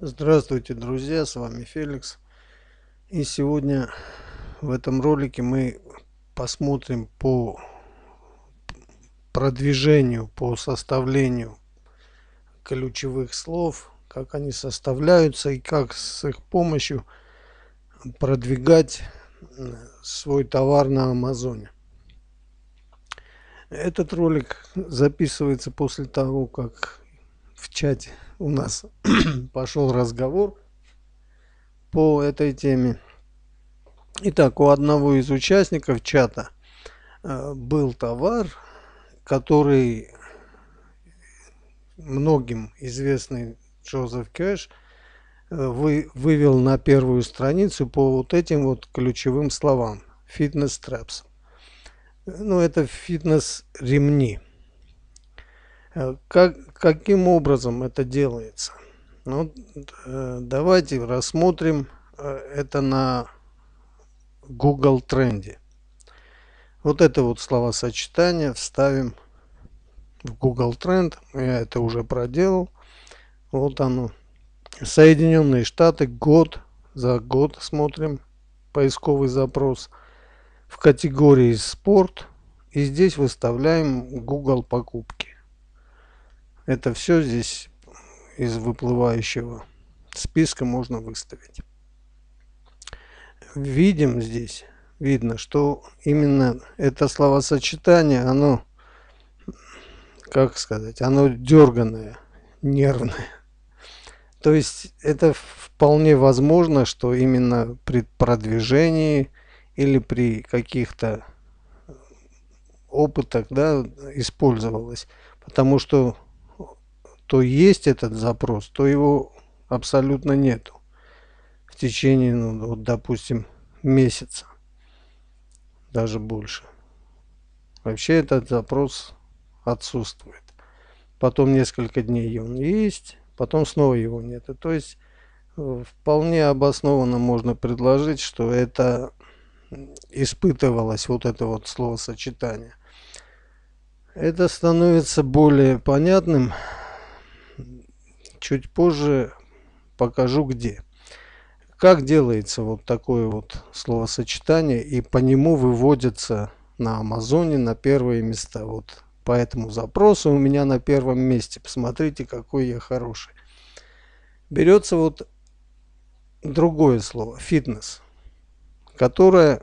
Здравствуйте, друзья! С вами Феликс. И сегодня в этом ролике мы посмотрим по продвижению, по составлению ключевых слов, как они составляются и как с их помощью продвигать свой товар на Амазоне. Этот ролик записывается после того, как в чате у нас пошел разговор по этой теме. Итак, у одного из участников чата э, был товар, который многим известный Джозеф Кэш вы, вывел на первую страницу по вот этим вот ключевым словам. Фитнес-трапс. Э, ну, это фитнес-ремни. Э, как, каким образом это делается? Ну, э, давайте рассмотрим э, это на Google Тренде. Вот это вот словосочетание вставим в Google Тренд. Я это уже проделал. Вот оно. Соединенные Штаты год за год смотрим поисковый запрос в категории спорт и здесь выставляем Google покупки. Это все здесь из выплывающего списка можно выставить. Видим здесь, видно, что именно это словосочетание, оно, как сказать, оно дерганное, нервное. То есть это вполне возможно, что именно при продвижении или при каких-то опытах да, использовалось. Потому что то есть этот запрос, то его абсолютно нету в течение, ну, вот, допустим, месяца, даже больше. Вообще этот запрос отсутствует. Потом несколько дней он есть, потом снова его нет. то есть э, вполне обоснованно можно предложить, что это испытывалось вот это вот словосочетание. Это становится более понятным Чуть позже покажу где. Как делается вот такое вот словосочетание и по нему выводится на Амазоне на первые места. Вот по этому запросу у меня на первом месте. Посмотрите, какой я хороший. Берется вот другое слово, фитнес, которое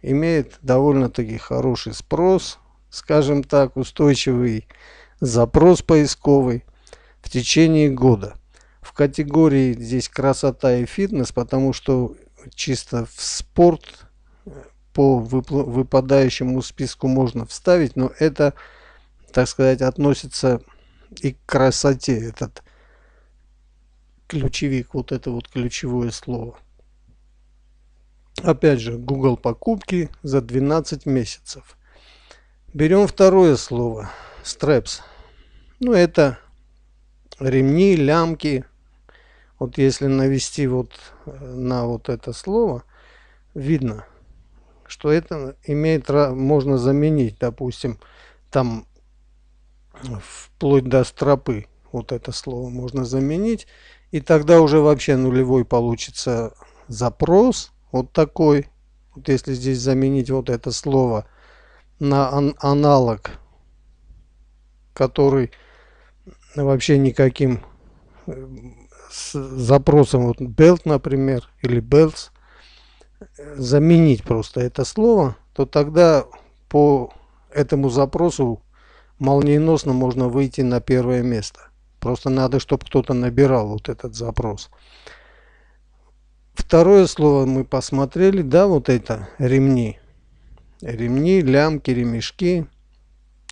имеет довольно-таки хороший спрос, скажем так, устойчивый запрос поисковый в течение года. В категории здесь красота и фитнес, потому что чисто в спорт э, по выпадающему списку можно вставить, но это, так сказать, относится и к красоте, этот ключевик, вот это вот ключевое слово. Опять же, Google покупки за 12 месяцев. Берем второе слово, Straps. Ну, это ремни, лямки. Вот если навести вот э, на вот это слово, видно, что это имеет, можно заменить, допустим, там вплоть до стропы вот это слово можно заменить. И тогда уже вообще нулевой получится запрос вот такой. Вот если здесь заменить вот это слово на аналог, который вообще никаким э, с запросом вот belt, например, или belts, э, заменить просто это слово, то тогда по этому запросу молниеносно можно выйти на первое место. Просто надо, чтобы кто-то набирал вот этот запрос. Второе слово мы посмотрели, да, вот это ремни. Ремни, лямки, ремешки.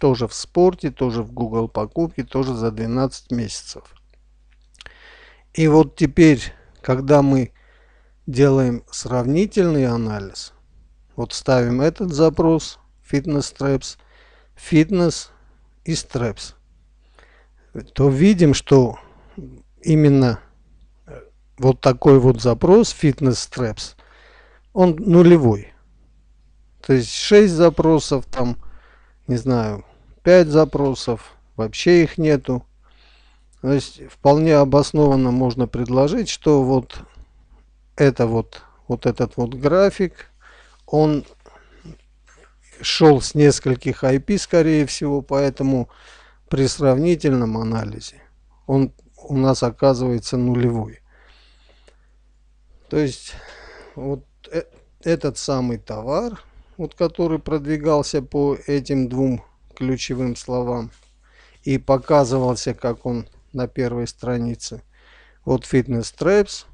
Тоже в спорте, тоже в Google покупки, тоже за 12 месяцев. И вот теперь, когда мы делаем сравнительный анализ, вот ставим этот запрос, фитнес трепс, фитнес и стрепс, то видим, что именно э, вот такой вот запрос фитнес трепс, он нулевой. То есть 6 запросов там, не знаю, 5 запросов, вообще их нету. То есть вполне обоснованно можно предложить, что вот это вот, вот этот вот график, он шел с нескольких IP, скорее всего, поэтому при сравнительном анализе он у нас оказывается нулевой. То есть вот э, этот самый товар, вот который продвигался по этим двум ключевым словам. И показывался, как он на первой странице. Вот фитнес Traps.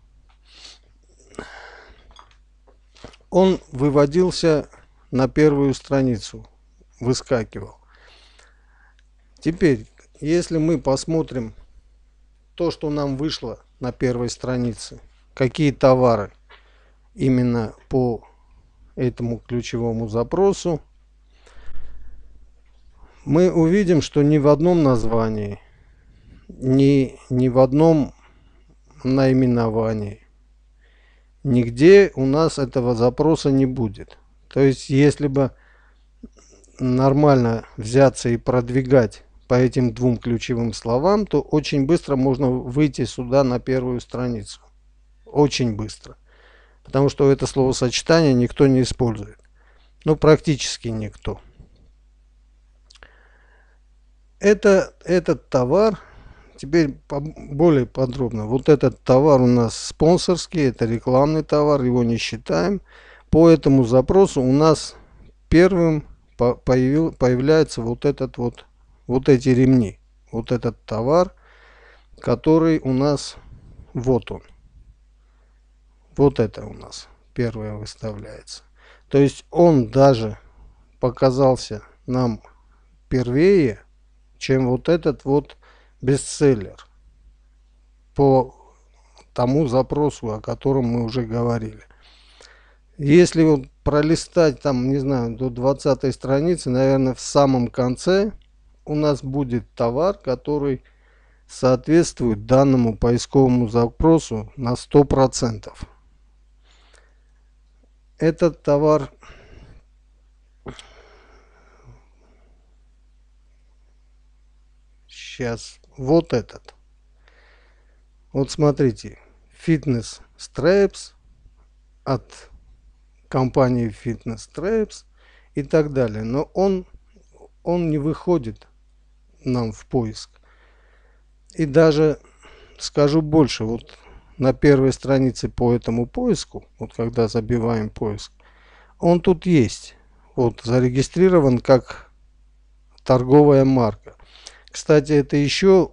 Он выводился на первую страницу, выскакивал. Теперь, если мы посмотрим то, что нам вышло на первой странице, какие товары именно по этому ключевому запросу, мы увидим, что ни в одном названии, ни, ни в одном наименовании, нигде у нас этого запроса не будет. То есть, если бы нормально взяться и продвигать по этим двум ключевым словам, то очень быстро можно выйти сюда на первую страницу. Очень быстро. Потому что это словосочетание никто не использует. Ну, практически никто это, этот товар, теперь более подробно, вот этот товар у нас спонсорский, это рекламный товар, его не считаем. По этому запросу у нас первым появил, появляется вот этот вот, вот эти ремни, вот этот товар, который у нас, вот он. Вот это у нас первое выставляется. То есть он даже показался нам первее, чем вот этот вот бестселлер по тому запросу, о котором мы уже говорили. Если вот пролистать там, не знаю, до 20 страницы, наверное, в самом конце у нас будет товар, который соответствует данному поисковому запросу на 100%. Этот товар сейчас вот этот. Вот смотрите, Fitness Straps от компании Fitness Straps и так далее. Но он, он не выходит нам в поиск. И даже скажу больше, вот на первой странице по этому поиску, вот когда забиваем поиск, он тут есть. Вот зарегистрирован как торговая марка. Кстати, это еще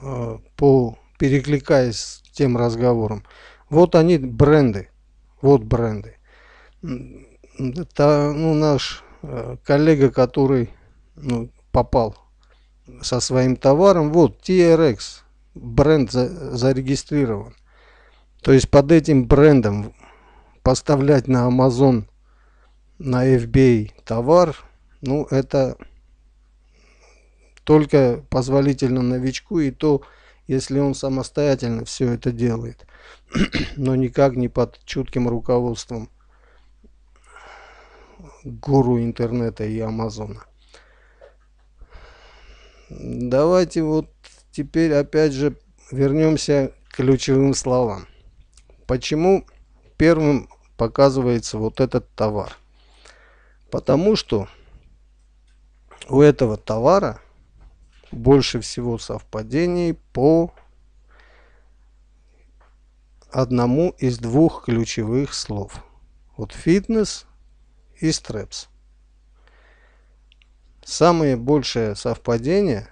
э, по перекликаясь с тем разговором. Вот они бренды. Вот бренды. Это, ну, наш э, коллега, который ну, попал со своим товаром, вот TRX, бренд за, зарегистрирован. То есть под этим брендом поставлять на Amazon, на FBA товар, ну это только позволительно новичку и то, если он самостоятельно все это делает, но никак не под чутким руководством гуру интернета и Амазона. Давайте вот теперь опять же вернемся к ключевым словам. Почему первым показывается вот этот товар? Потому что у этого товара больше всего совпадений по одному из двух ключевых слов. Вот фитнес и стрепс. Самое большее совпадение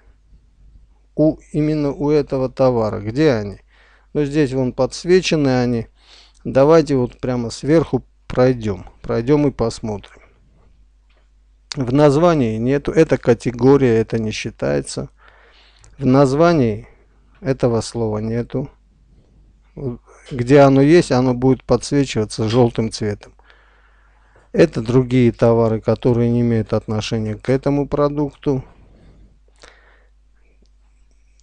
у, именно у этого товара. Где они? Ну, здесь вон подсвечены они. Давайте вот прямо сверху пройдем. Пройдем и посмотрим. В названии нету, это категория, это не считается. В названии этого слова нету. Где оно есть, оно будет подсвечиваться желтым цветом. Это другие товары, которые не имеют отношения к этому продукту.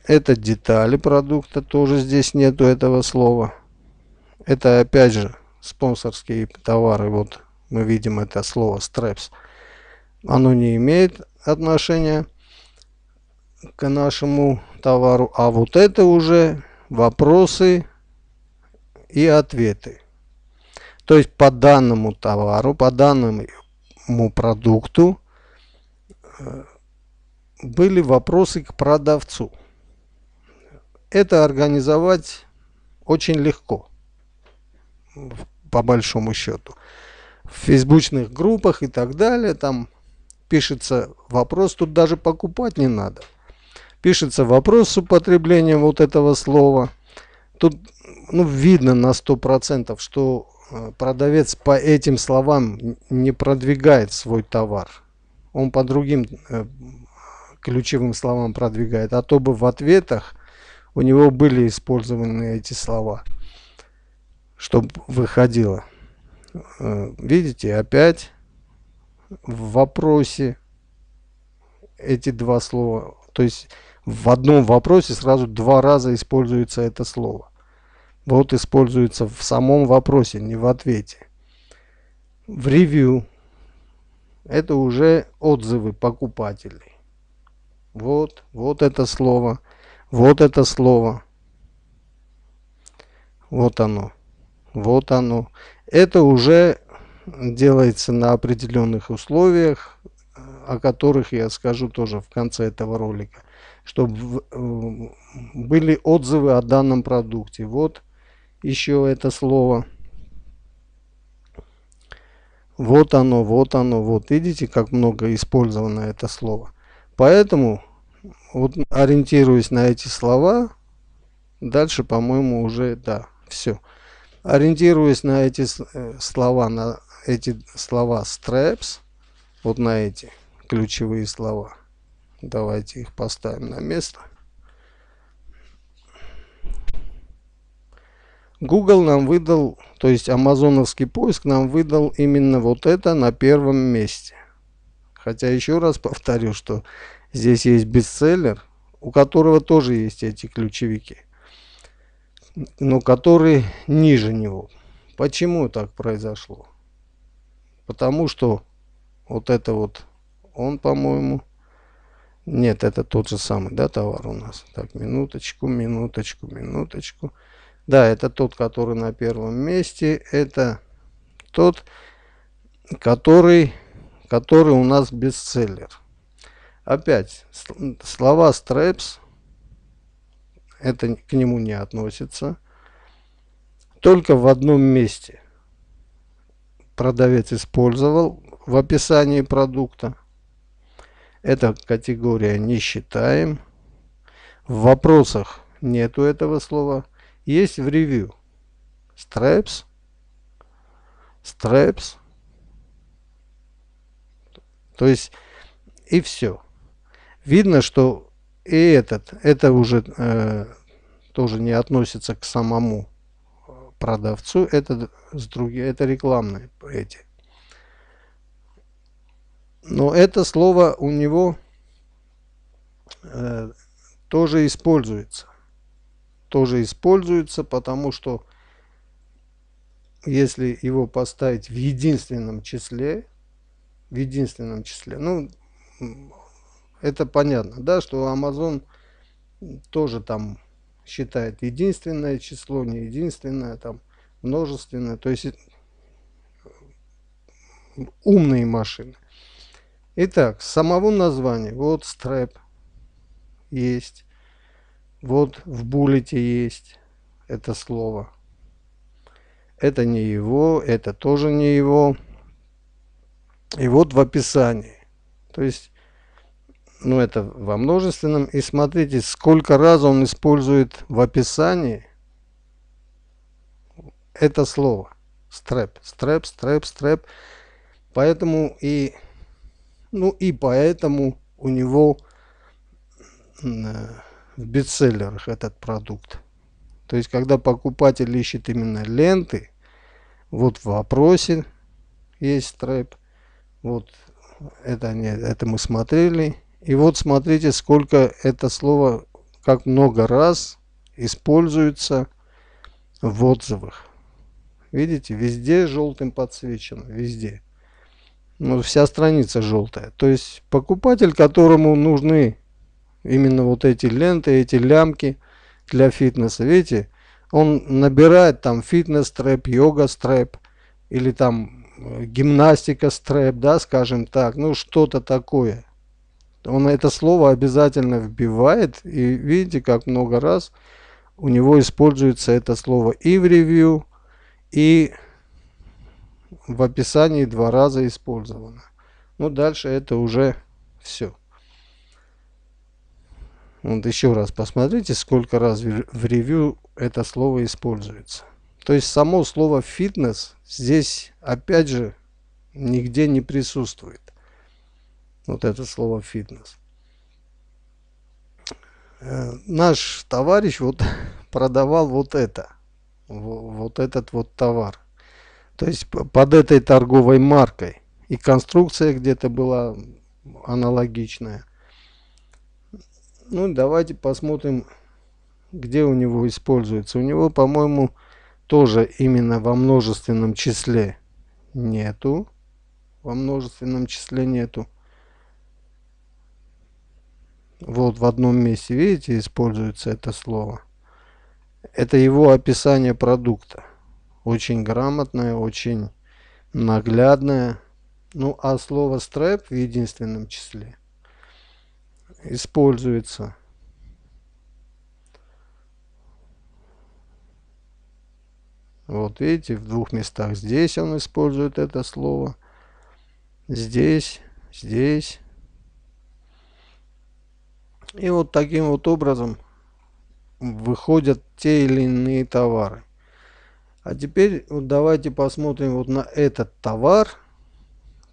Это детали продукта, тоже здесь нету этого слова. Это опять же спонсорские товары. Вот мы видим это слово Straps оно не имеет отношения к нашему товару. А вот это уже вопросы и ответы. То есть по данному товару, по данному продукту э, были вопросы к продавцу. Это организовать очень легко, по большому счету. В фейсбучных группах и так далее, там пишется вопрос, тут даже покупать не надо. Пишется вопрос с употреблением вот этого слова. Тут ну, видно на 100%, что э, продавец по этим словам не продвигает свой товар. Он по другим э, ключевым словам продвигает, а то бы в ответах у него были использованы эти слова, чтобы выходило. Э, видите, опять в вопросе эти два слова. То есть в одном вопросе сразу два раза используется это слово. Вот используется в самом вопросе, не в ответе. В ревью это уже отзывы покупателей. Вот, вот это слово, вот это слово. Вот оно, вот оно. Это уже делается на определенных условиях, о которых я скажу тоже в конце этого ролика, чтобы э, были отзывы о данном продукте. Вот еще это слово. Вот оно, вот оно, вот. Видите, как много использовано это слово. Поэтому, вот ориентируясь на эти слова, дальше, по-моему, уже, да, все. Ориентируясь на эти э, слова, на эти слова straps, вот на эти ключевые слова. Давайте их поставим на место. Google нам выдал, то есть амазоновский поиск нам выдал именно вот это на первом месте. Хотя еще раз повторю, что здесь есть бестселлер, у которого тоже есть эти ключевики, но который ниже него. Почему так произошло? Потому что вот это вот он, по-моему. Нет, это тот же самый, да, товар у нас. Так, минуточку, минуточку, минуточку. Да, это тот, который на первом месте. Это тот, который, который у нас бестселлер. Опять, слова стрепс это к нему не относится. Только в одном месте – продавец использовал в описании продукта. Эта категория не считаем. В вопросах нету этого слова. Есть в ревью. Straps. Straps. То есть и все. Видно, что и этот, это уже э, тоже не относится к самому продавцу, это, с други, это рекламные эти. Но это слово у него э, тоже используется. Тоже используется, потому что если его поставить в единственном числе, в единственном числе, ну, это понятно, да, что Amazon тоже там считает единственное число, не единственное, там множественное, то есть э, умные машины. Итак, самого названия, вот стрэп есть, вот в буллете есть это слово. Это не его, это тоже не его. И вот в описании. То есть ну это во множественном, и смотрите, сколько раз он использует в описании это слово. Стрэп, стрэп, стрэп, стрэп. Поэтому и, ну и поэтому у него э, в бестселлерах этот продукт. То есть, когда покупатель ищет именно ленты, вот в вопросе есть стрэп, вот это, не, это мы смотрели, и вот смотрите, сколько это слово, как много раз используется в отзывах. Видите, везде желтым подсвечено, везде. Ну, вся страница желтая. То есть покупатель, которому нужны именно вот эти ленты, эти лямки для фитнеса, видите, он набирает там фитнес-трэп, йога-стрэп или там э, гимнастика-стрэп, да, скажем так, ну что-то такое – он это слово обязательно вбивает. И видите, как много раз у него используется это слово и в ревью, и в описании два раза использовано. Ну, дальше это уже все. Вот еще раз посмотрите, сколько раз в ревью это слово используется. То есть само слово фитнес здесь опять же нигде не присутствует. Вот это слово «фитнес». Э, наш товарищ вот продавал вот это, вот этот вот товар. То есть под этой торговой маркой. И конструкция где-то была аналогичная. Ну, давайте посмотрим, где у него используется. У него, по-моему, тоже именно во множественном числе нету. Во множественном числе нету. Вот в одном месте, видите, используется это слово. Это его описание продукта. Очень грамотное, очень наглядное. Ну а слово strap в единственном числе используется Вот видите, в двух местах. Здесь он использует это слово. Здесь, здесь. И вот таким вот образом выходят те или иные товары. А теперь вот давайте посмотрим вот на этот товар,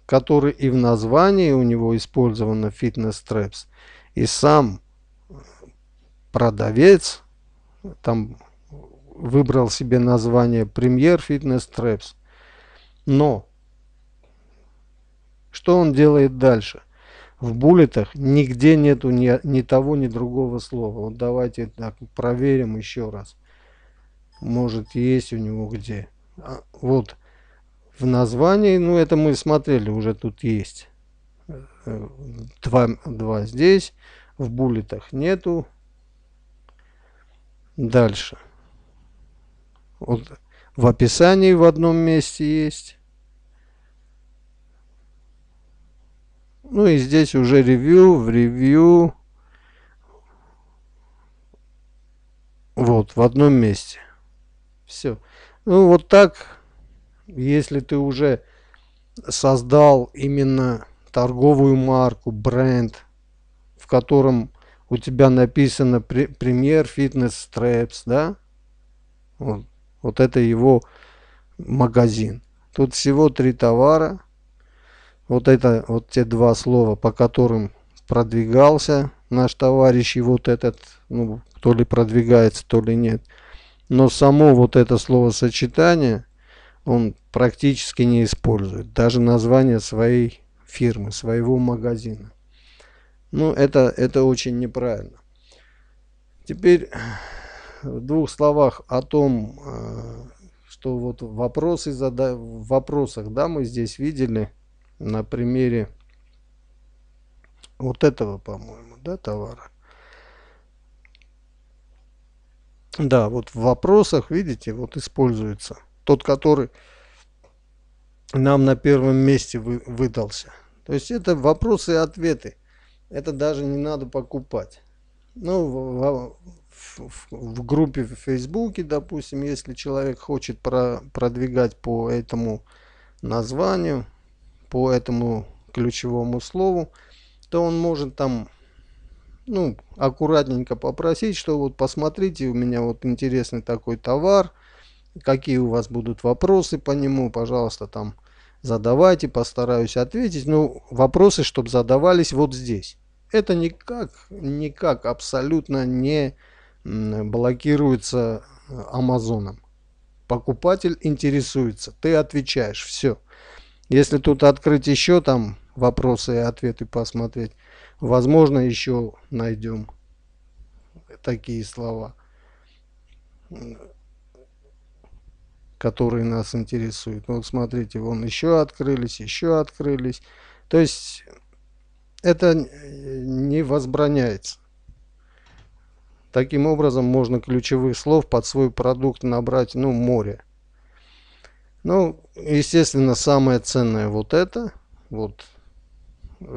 который и в названии у него использовано фитнес трепс, и сам продавец там выбрал себе название премьер фитнес трепс. Но что он делает дальше? в буллетах нигде нету ни, ни того, ни другого слова. Вот давайте так проверим еще раз. Может есть у него где. А, вот в названии, ну это мы смотрели, уже тут есть. Э, два, два здесь, в буллетах нету. Дальше. Вот в описании в одном месте есть. Ну и здесь уже ревью, в ревью. Вот, в одном месте. Все. Ну вот так, если ты уже создал именно торговую марку, бренд, в котором у тебя написано премьер фитнес стрепс, да? Вот, вот это его магазин. Тут всего три товара. Вот это, вот те два слова, по которым продвигался наш товарищ и вот этот, ну, то ли продвигается, то ли нет. Но само вот это словосочетание он практически не использует. Даже название своей фирмы, своего магазина. Ну, это, это очень неправильно. Теперь в двух словах о том, э, что вот вопросы, в вопросах, да, мы здесь видели, на примере вот этого, по-моему, да, товара. Да, вот в вопросах, видите, вот используется тот, который нам на первом месте вы, выдался. То есть это вопросы и ответы. Это даже не надо покупать. Ну, в, в, в группе в Фейсбуке, допустим, если человек хочет про, продвигать по этому названию, по этому ключевому слову, то он может там ну, аккуратненько попросить, что вот посмотрите, у меня вот интересный такой товар, какие у вас будут вопросы по нему, пожалуйста, там задавайте, постараюсь ответить. Ну, вопросы, чтобы задавались вот здесь. Это никак, никак абсолютно не блокируется э, Амазоном. Покупатель интересуется, ты отвечаешь, все. Если тут открыть еще там вопросы и ответы посмотреть, возможно, еще найдем такие слова, которые нас интересуют. Ну, вот смотрите, вон еще открылись, еще открылись. То есть это не возбраняется. Таким образом можно ключевых слов под свой продукт набрать, ну, море. Ну, естественно, самое ценное вот это, вот,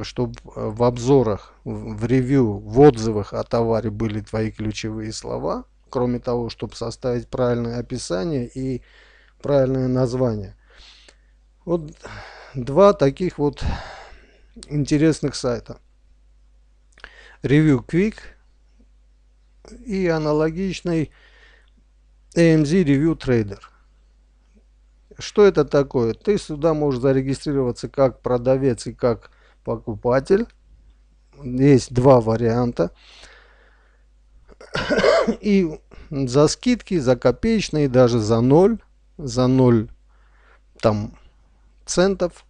чтобы э, в обзорах, в ревью, в отзывах о товаре были твои ключевые слова, кроме того, чтобы составить правильное описание и правильное название. Вот два таких вот интересных сайта. Review Quick и аналогичный AMZ Review Trader. Что это такое? Ты сюда можешь зарегистрироваться как продавец и как покупатель. Есть два варианта. И за скидки, за копеечные, даже за ноль, за ноль там, центов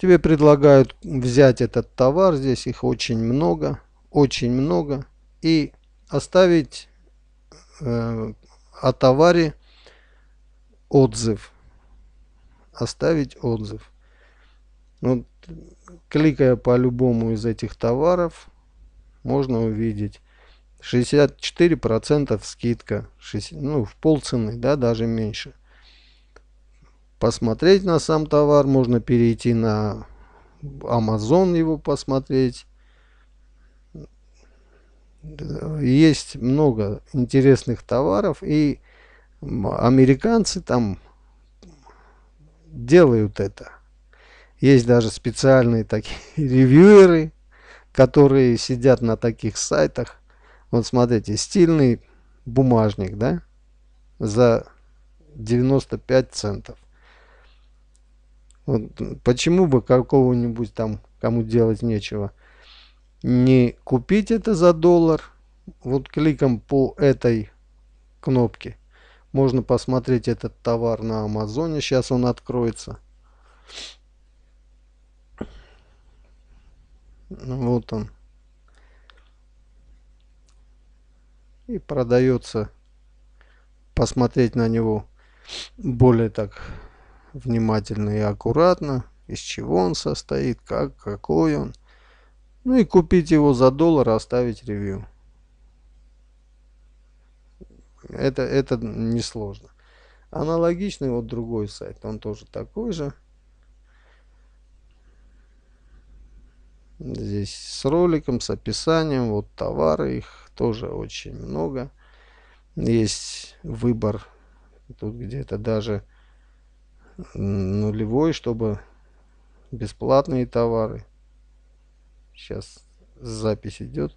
тебе предлагают взять этот товар, здесь их очень много, очень много, и оставить э, о товаре отзыв оставить отзыв. Вот, ну, кликая по любому из этих товаров, можно увидеть 64% скидка, 60, ну в полцены, да, даже меньше. Посмотреть на сам товар, можно перейти на Amazon его посмотреть. Есть много интересных товаров и американцы там делают это. Есть даже специальные такие ревьюеры, которые сидят на таких сайтах. Вот смотрите, стильный бумажник, да, за 95 центов. Вот почему бы какого-нибудь там, кому делать нечего, не купить это за доллар, вот кликом по этой кнопке можно посмотреть этот товар на Амазоне. Сейчас он откроется. Вот он. И продается. Посмотреть на него более так внимательно и аккуратно. Из чего он состоит, как, какой он. Ну и купить его за доллар, оставить ревью. Это, это несложно. Аналогичный вот другой сайт, он тоже такой же. Здесь с роликом, с описанием, вот товары, их тоже очень много. Есть выбор, тут где-то даже нулевой, чтобы бесплатные товары. Сейчас запись идет.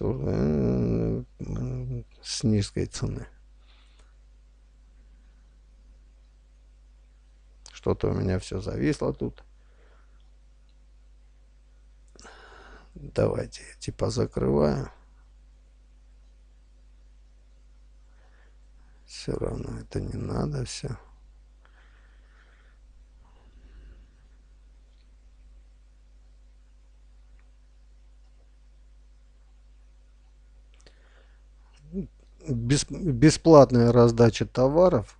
Э, с низкой цены. Что-то у меня все зависло тут. Давайте я типа закрываю. Все равно это не надо все. бесплатная раздача товаров,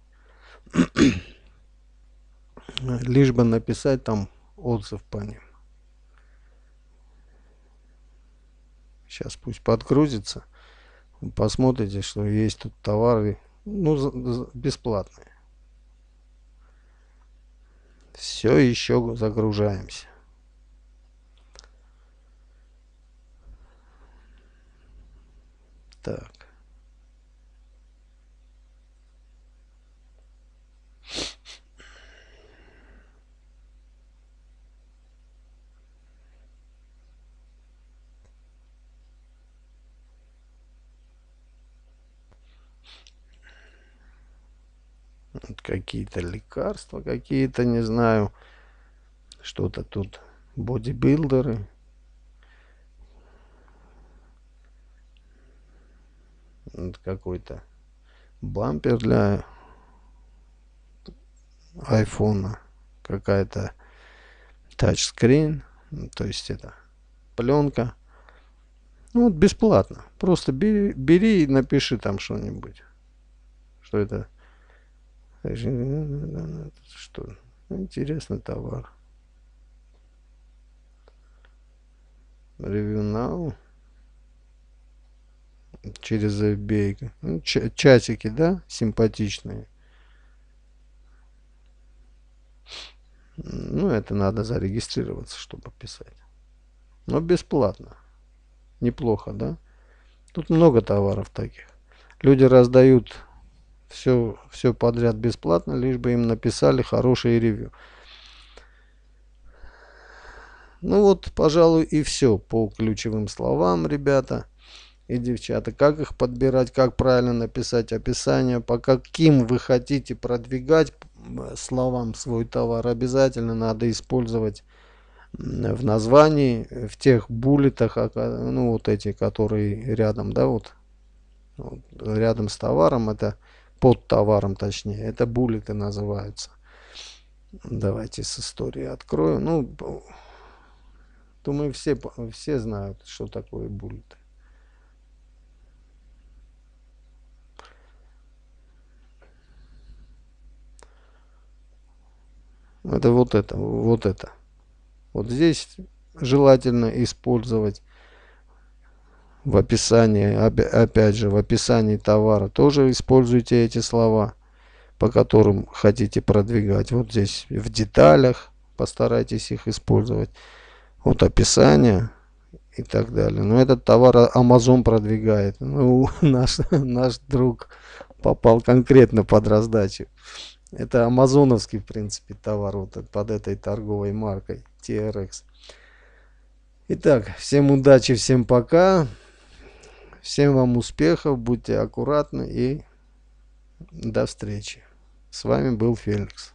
лишь бы написать там отзыв по ним. Сейчас пусть подгрузится. Посмотрите, что есть тут товары ну, бесплатные. Все еще загружаемся. Так. какие-то лекарства, какие-то, не знаю, что-то тут, бодибилдеры. Вот какой-то бампер для айфона, какая-то тачскрин, ну, то есть это пленка. Ну вот бесплатно. Просто бери, бери и напиши там что-нибудь. Что это что? Интересный товар. Ревью now. Через FBA. Ну, часики, да? Симпатичные. Ну, это надо зарегистрироваться, чтобы писать. Но бесплатно. Неплохо, да? Тут много товаров таких. Люди раздают все, все подряд бесплатно, лишь бы им написали хорошие ревью. Ну вот, пожалуй, и все по ключевым словам, ребята и девчата. Как их подбирать, как правильно написать описание, по каким вы хотите продвигать словам свой товар, обязательно надо использовать в названии, в тех буллетах, ну вот эти, которые рядом, да, вот, вот рядом с товаром, это под товаром точнее. Это буллеты называются. Давайте с истории открою. Ну, думаю, все, все знают, что такое буллеты. Это вот это, вот это. Вот здесь желательно использовать в описании, опять же, в описании товара тоже используйте эти слова, по которым хотите продвигать. Вот здесь в деталях постарайтесь их использовать. Вот описание и так далее. Но этот товар Amazon продвигает. Ну, наш, наш друг попал конкретно под раздачу. Это амазоновский, в принципе, товар вот под этой торговой маркой TRX. Итак, всем удачи, всем пока. Всем вам успехов, будьте аккуратны и до встречи. С вами был Феликс.